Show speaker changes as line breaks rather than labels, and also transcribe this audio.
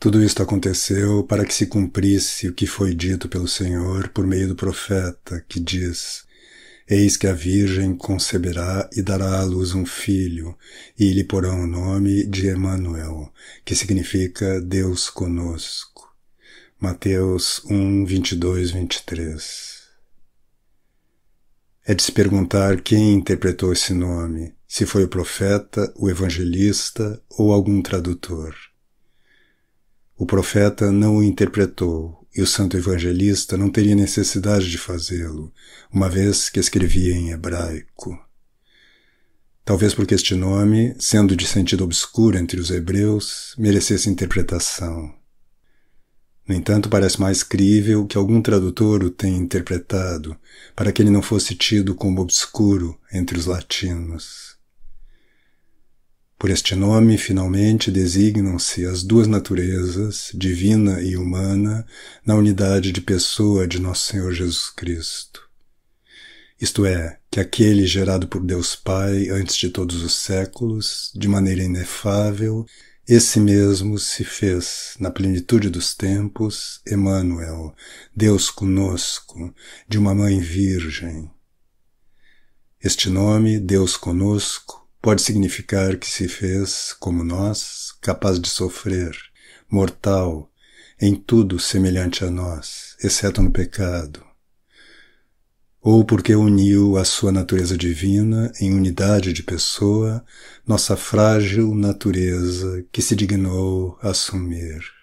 Tudo isto aconteceu para que se cumprisse o que foi dito pelo Senhor por meio do profeta, que diz, Eis que a Virgem conceberá e dará à luz um filho, e lhe porão o nome de Emanuel, que significa Deus conosco. Mateus 1, 22, 23. É de se perguntar quem interpretou esse nome, se foi o profeta, o evangelista ou algum tradutor. O profeta não o interpretou e o santo evangelista não teria necessidade de fazê-lo, uma vez que escrevia em hebraico. Talvez porque este nome, sendo de sentido obscuro entre os hebreus, merecesse interpretação. No entanto, parece mais crível que algum tradutor o tenha interpretado, para que ele não fosse tido como obscuro entre os latinos. Por este nome, finalmente, designam-se as duas naturezas, divina e humana, na unidade de pessoa de Nosso Senhor Jesus Cristo. Isto é, que aquele gerado por Deus Pai antes de todos os séculos, de maneira inefável, esse mesmo se fez, na plenitude dos tempos, Emmanuel, Deus conosco, de uma mãe virgem. Este nome, Deus conosco, pode significar que se fez, como nós, capaz de sofrer, mortal, em tudo semelhante a nós, exceto no pecado. Ou porque uniu a sua natureza divina em unidade de pessoa, nossa frágil natureza que se dignou assumir.